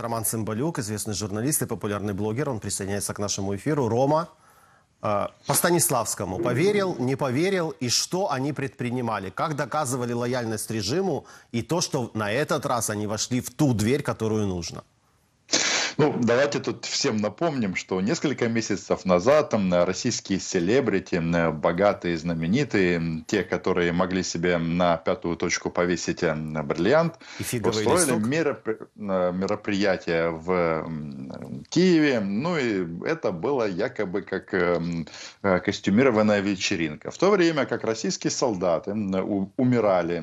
Роман Цымбалюк, известный журналист и популярный блогер, он присоединяется к нашему эфиру. Рома, э, по Станиславскому, поверил, не поверил, и что они предпринимали? Как доказывали лояльность режиму и то, что на этот раз они вошли в ту дверь, которую нужно? Ну, давайте тут всем напомним, что несколько месяцев назад там, российские селебрити, богатые, знаменитые, те, которые могли себе на пятую точку повесить бриллиант, устроили мероп... Э, мероприятие в Киеве. Ну и это было якобы как э, э, костюмированная вечеринка. В то время как российские солдаты умирали,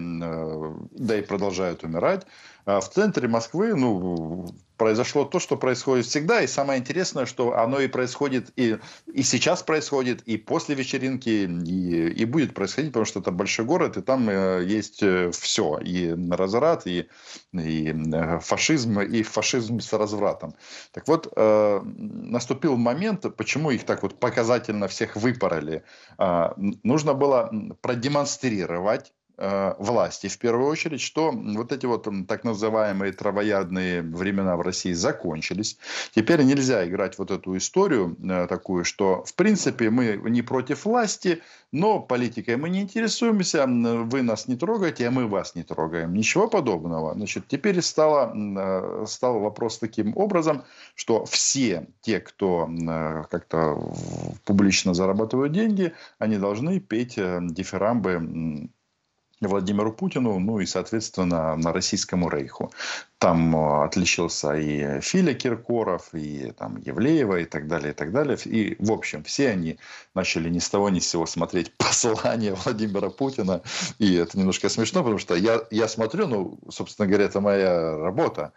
да и продолжают умирать, а в центре Москвы, ну, произошло то, что происходит всегда. И самое интересное, что оно и происходит, и, и сейчас происходит, и после вечеринки, и, и будет происходить, потому что это большой город, и там э, есть э, все. И разврат, и, и э, фашизм, и фашизм с развратом. Так вот, э, наступил момент, почему их так вот показательно всех выпороли. Э, нужно было продемонстрировать Э, власти, в первую очередь, что вот эти вот так называемые травоядные времена в России закончились. Теперь нельзя играть вот эту историю э, такую, что в принципе мы не против власти, но политикой мы не интересуемся, вы нас не трогаете, а мы вас не трогаем. Ничего подобного. Значит, теперь стало, э, стал вопрос таким образом, что все те, кто как-то публично зарабатывают деньги, они должны петь дифирамбы Владимиру Путину, ну и, соответственно, на Российскому Рейху. Там э, отличился и Филя Киркоров, и там Евлеева, и так далее, и так далее. И, в общем, все они начали ни с того ни с сего смотреть послание Владимира Путина. И это немножко смешно, потому что я, я смотрю, ну, собственно говоря, это моя работа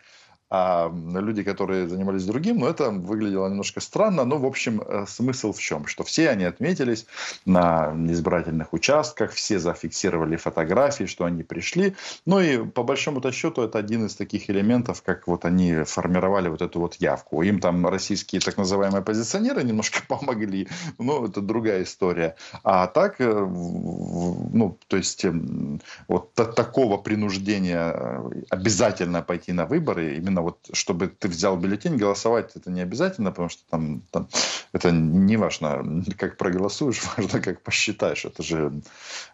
а люди, которые занимались другим, но ну, это выглядело немножко странно. Но, в общем, э, смысл в чем? Что все они отметились на избирательных участках, все зафиксировали фотографии, что они пришли. Ну и, по большому-то счету, это один из таких элементов, как вот они формировали вот эту вот явку. Им там российские так называемые оппозиционеры немножко помогли, но это другая история. А так, э, ну, то есть, эм, вот такого принуждения э, обязательно пойти на выборы именно обязательно, вот, чтобы ты взял бюллетень, голосовать это не обязательно, потому что там, там это не важно, как проголосуешь, важно, как посчитаешь. Это же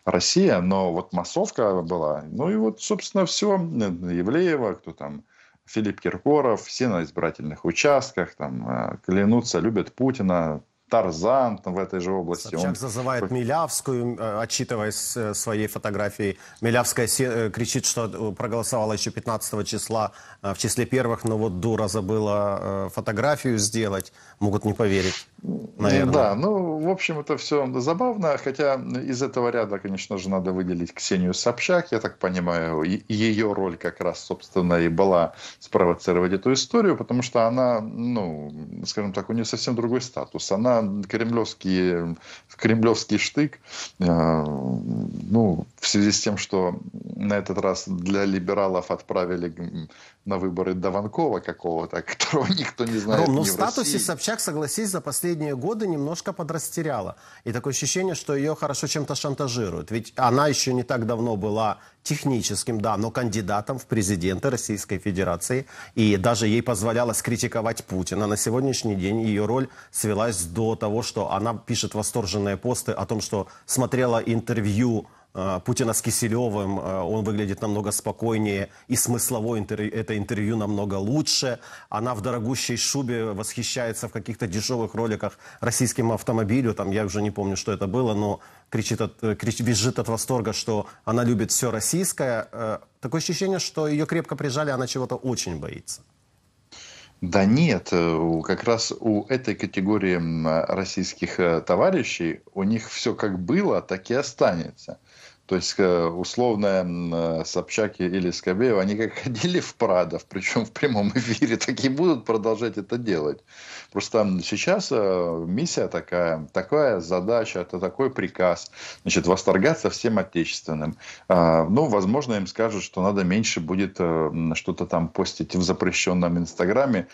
Россия, но вот массовка была. Ну и вот, собственно, все. Евлеева, кто там, Филипп Киркоров, все на избирательных участках, там, э, клянутся, любят Путина, Тарзан там, в этой же области. Собчак он... зазывает Милявскую, э, отчитываясь э, своей фотографией. Милявская э, кричит, что проголосовала еще 15 числа в числе первых, но вот дура забыла фотографию сделать. Могут не поверить наверное. Да, ну, в общем, это все забавно, хотя из этого ряда, конечно же, надо выделить Ксению Собчак, я так понимаю, ее роль как раз, собственно, и была спровоцировать эту историю, потому что она, ну, скажем так, у нее совсем другой статус, она кремлевский, кремлевский штык, э, ну, в связи с тем, что на этот раз для либералов отправили на выборы Даванкова какого-то, которого никто не знает. ну, ну в статусе России. Собчак, согласись, за последние последние годы немножко подрастеряла. И такое ощущение, что ее хорошо чем-то шантажируют. Ведь она еще не так давно была техническим, да, но кандидатом в президенты Российской Федерации. И даже ей позволялось критиковать Путина. На сегодняшний день ее роль свелась до того, что она пишет восторженные посты о том, что смотрела интервью Э, Путина с Киселевым, э, он выглядит намного спокойнее, и смысловое интервью, это интервью намного лучше. Она в дорогущей шубе восхищается в каких-то дешевых роликах российским автомобилю, там я уже не помню, что это было, но кричит от, э, крич, визжит от восторга, что она любит все российское. Такое ощущение, что ее крепко прижали, она чего-то очень боится. Да нет, э, как раз у этой категории российских э, товарищей у них все как было, так и останется. То есть э, условно э, Собчаки или Скобеева, они как ходили в Прадов, причем в прямом эфире, так и будут продолжать это делать. Просто сейчас э, миссия такая, такая задача, это такой приказ, значит, восторгаться всем отечественным. А, ну, возможно, им скажут, что надо меньше будет что-то там постить в запрещенном Инстаграме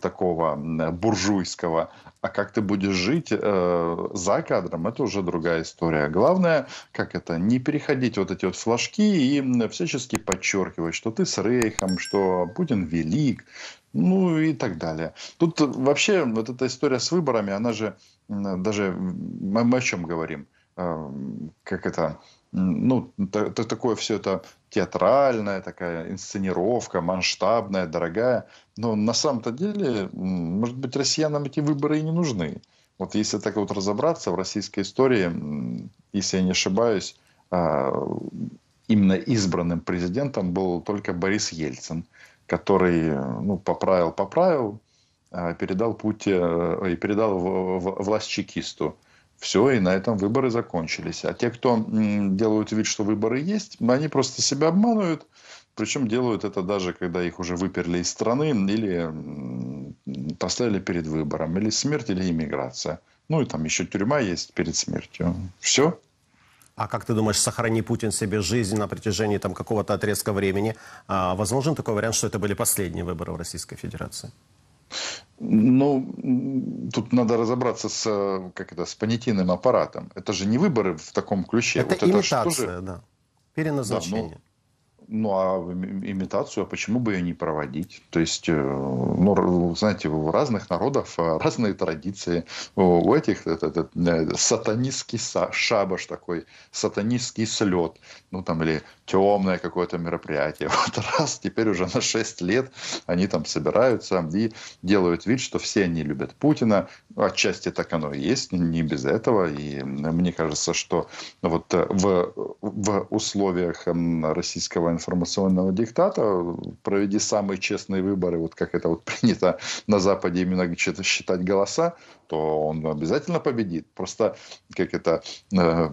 такого буржуйского. А как ты будешь жить э, за кадром, это уже другая история. Главное, как это, не переходить вот эти вот флажки и всячески подчеркивать, что ты с Рейхом, что Путин велик, ну и так далее. Тут вообще вот эта история с выборами, она же даже мы, мы о чем говорим? Э, как это? Ну, т- такое все это театральная такая инсценировка, масштабная, дорогая. Но на самом-то деле, может быть, россиянам эти выборы и не нужны. Вот если так вот разобраться в российской истории, если я не ошибаюсь, а, именно избранным президентом был только Борис Ельцин, который ну, поправил, поправил, а, передал путь, э, передал власть чекисту. Все, и на этом выборы закончились. А те, кто делают вид, что выборы есть, они просто себя обманывают. Причем делают это даже, когда их уже выперли из страны или поставили перед выбором. Или смерть, или иммиграция. Ну и там еще тюрьма есть перед смертью. Все. А как ты думаешь, сохрани Путин себе жизнь на протяжении там какого-то отрезка времени? А возможен такой вариант, что это были последние выборы в Российской Федерации? Ну, тут надо разобраться с, э, как это, с понятийным аппаратом. Это же не выборы в таком ключе. Это вот имитация, это же... да. Переназначение. Да, ну, ну, а имитацию, а почему бы ее не проводить? То есть, э, ну, знаете, у разных народов э, разные традиции. У этих э, этот, этот, сатанистский шабаш такой, сатанистский слет, ну, там, или темное какое-то мероприятие. Вот раз, теперь уже на 6 лет они там собираются и делают вид, что все они любят Путина. Отчасти так оно и есть, не без этого. И мне кажется, что вот в, в условиях российского информационного диктата, проведи самые честные выборы, вот как это вот принято на Западе именно считать голоса, то он обязательно победит. Просто как это э,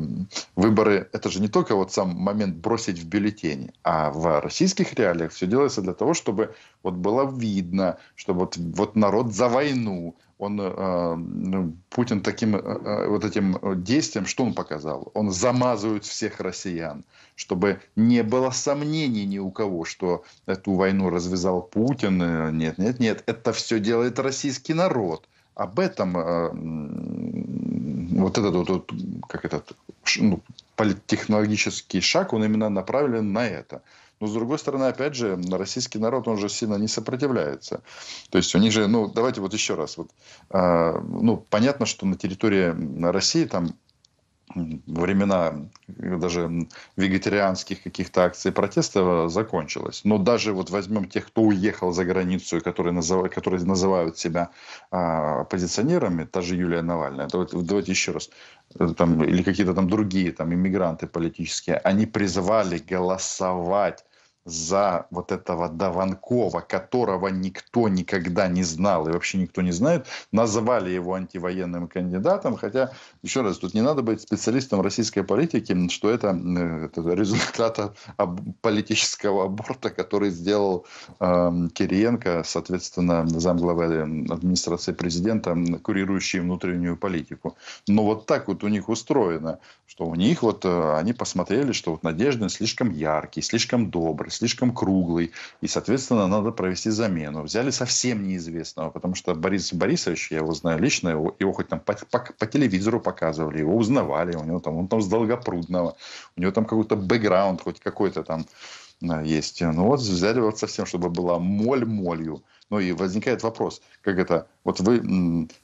выборы, это же не только вот сам момент бросить в бюллетени, а в российских реалиях все делается для того, чтобы вот было видно, чтобы вот, вот народ за войну, он, э, ну, Путин таким э, э, вот этим действием, что он показал? Он замазывает всех россиян, чтобы не было сомнений ни у кого, что эту войну развязал Путин. Нет, нет, нет, это все делает российский народ. Об этом вот этот вот, вот как этот ну, политтехнологический шаг, он именно направлен на это. Но, с другой стороны, опять же, российский народ, он же сильно не сопротивляется. То есть у них же, ну, давайте вот еще раз. Вот, э, ну, понятно, что на территории России там времена э, даже вегетарианских каких-то акций протеста э, закончилась. Но даже вот возьмем тех, кто уехал за границу и которые, называют, которые называют себя а, оппозиционерами, та же Юлия Навальная, давайте, давайте еще раз, э, там, или какие-то там другие там, иммигранты политические, они призывали голосовать за вот этого Даванкова, которого никто никогда не знал и вообще никто не знает, называли его антивоенным кандидатом, хотя, еще раз, тут не надо быть специалистом российской политики, что это, это результат политического аборта, который сделал э, Кириенко, соответственно, замглавы эм, администрации президента, курирующий внутреннюю политику. Но вот так вот у них устроено, что у них вот э, они посмотрели, что вот Надежда слишком яркий, слишком добрый, слишком круглый, и, соответственно, надо провести замену. Взяли совсем неизвестного, потому что Борис Борисович, я его знаю лично, его, его хоть там по, по, по телевизору показывали, его узнавали, у него там, он там с Долгопрудного, у него там какой-то бэкграунд хоть какой-то там э, есть. Ну вот взяли вот совсем, чтобы была моль молью. Ну и возникает вопрос, как это, вот вы,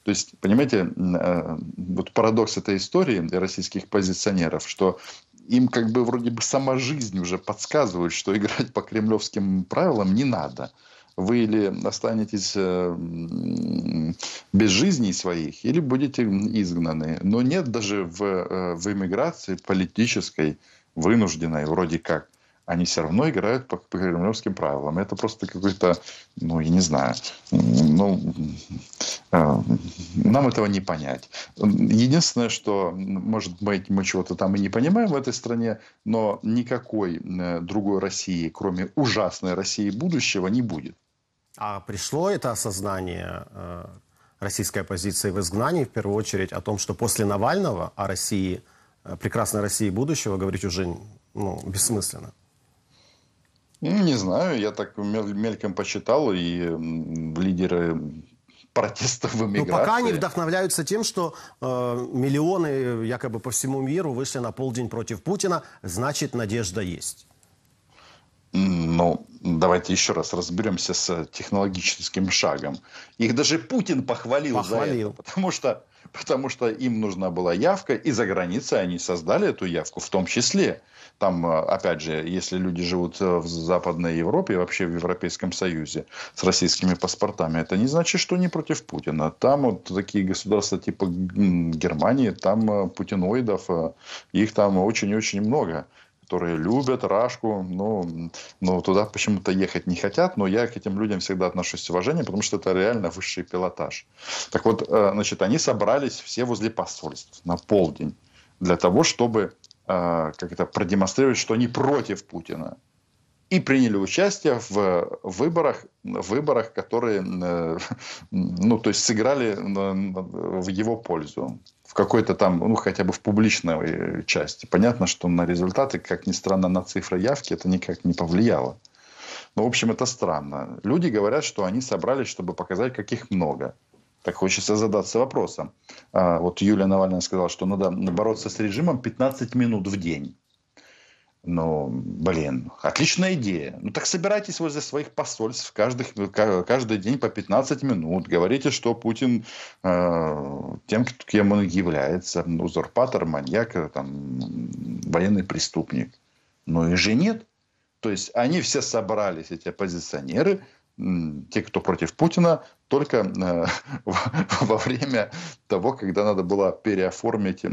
то есть, понимаете, э, вот парадокс этой истории для российских позиционеров, что им как бы вроде бы сама жизнь уже подсказывает, что играть по кремлевским правилам не надо. Вы или останетесь э, без жизни своих, или будете изгнаны. Но нет даже в, э, в эмиграции политической, вынужденной вроде как они все равно играют по, по кремлевским правилам. Это просто какой-то, ну, я не знаю, ну, э, нам этого не понять. Единственное, что, может быть, мы чего-то там и не понимаем в этой стране, но никакой э, другой России, кроме ужасной России будущего, не будет. А пришло это осознание э, российской оппозиции в изгнании, в первую очередь, о том, что после Навального о России, э, прекрасной России будущего говорить уже ну, бессмысленно? Ну, не знаю, я так мельком посчитал, и лидеры протестов в эмиграции. Ну, Но пока они вдохновляются тем, что э, миллионы э, якобы по всему миру вышли на полдень против Путина, значит, надежда есть. Ну, давайте еще раз разберемся с технологическим шагом. Их даже Путин похвалил, похвалил. за это, потому что потому что им нужна была явка, и за границей они создали эту явку в том числе. Там, э, опять же, если люди живут э, в Западной Европе, вообще в Европейском Союзе с российскими паспортами, это не значит, что не против Путина. Там вот такие государства типа Германии, там э, путиноидов, их там очень-очень много которые любят Рашку, но, ну, но ну, туда почему-то ехать не хотят, но я к этим людям всегда отношусь с уважением, потому что это реально высший пилотаж. Так вот, э, значит, они собрались все возле посольств на полдень для того, чтобы э, как это, продемонстрировать, что они против Путина и приняли участие в выборах, выборах, которые, э, ну, то есть сыграли э, в его пользу в какой-то там, ну, хотя бы в публичной части. Понятно, что на результаты, как ни странно, на цифры явки это никак не повлияло. Но, ну, в общем, это странно. Люди говорят, что они собрались, чтобы показать, каких много. Так хочется задаться вопросом. А, вот Юлия Навальная сказала, что надо бороться с режимом 15 минут в день. Ну, блин, отличная идея. Ну, так собирайтесь возле своих посольств каждый, каждый день по 15 минут. Говорите, что Путин э, тем, кем он является. Ну, узурпатор, маньяк, э, там, военный преступник. Но ну, их же нет. То есть, они все собрались, эти оппозиционеры, те, кто против Путина, только э, во время того, когда надо было переоформить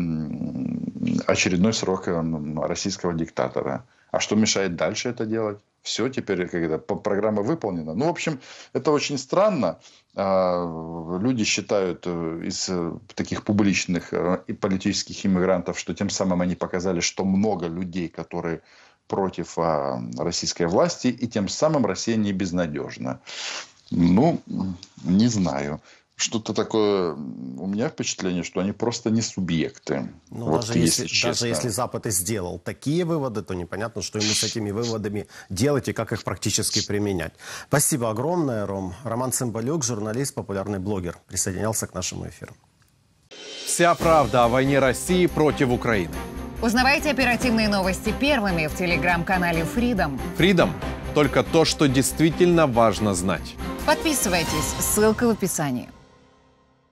очередной срок э, российского диктатора. А что мешает дальше это делать? Все теперь, когда программа выполнена. Ну, в общем, это очень странно. А, люди считают э, из таких публичных и политических иммигрантов, что тем самым они показали, что много людей, которые против а, российской власти, и тем самым Россия не безнадежна. Ну, не знаю. Что-то такое, у меня впечатление, что они просто не субъекты. Ну, вот даже, если, если даже если Запад и сделал такие выводы, то непонятно, что ему с этими выводами делать и как их практически применять. Спасибо огромное, Ром. Роман Цымбалюк, журналист, популярный блогер, присоединялся к нашему эфиру. Вся правда о войне России против Украины. Узнавайте оперативные новости первыми в телеграм-канале Freedom. Freedom только то, что действительно важно знать. Подписывайтесь, ссылка в описании.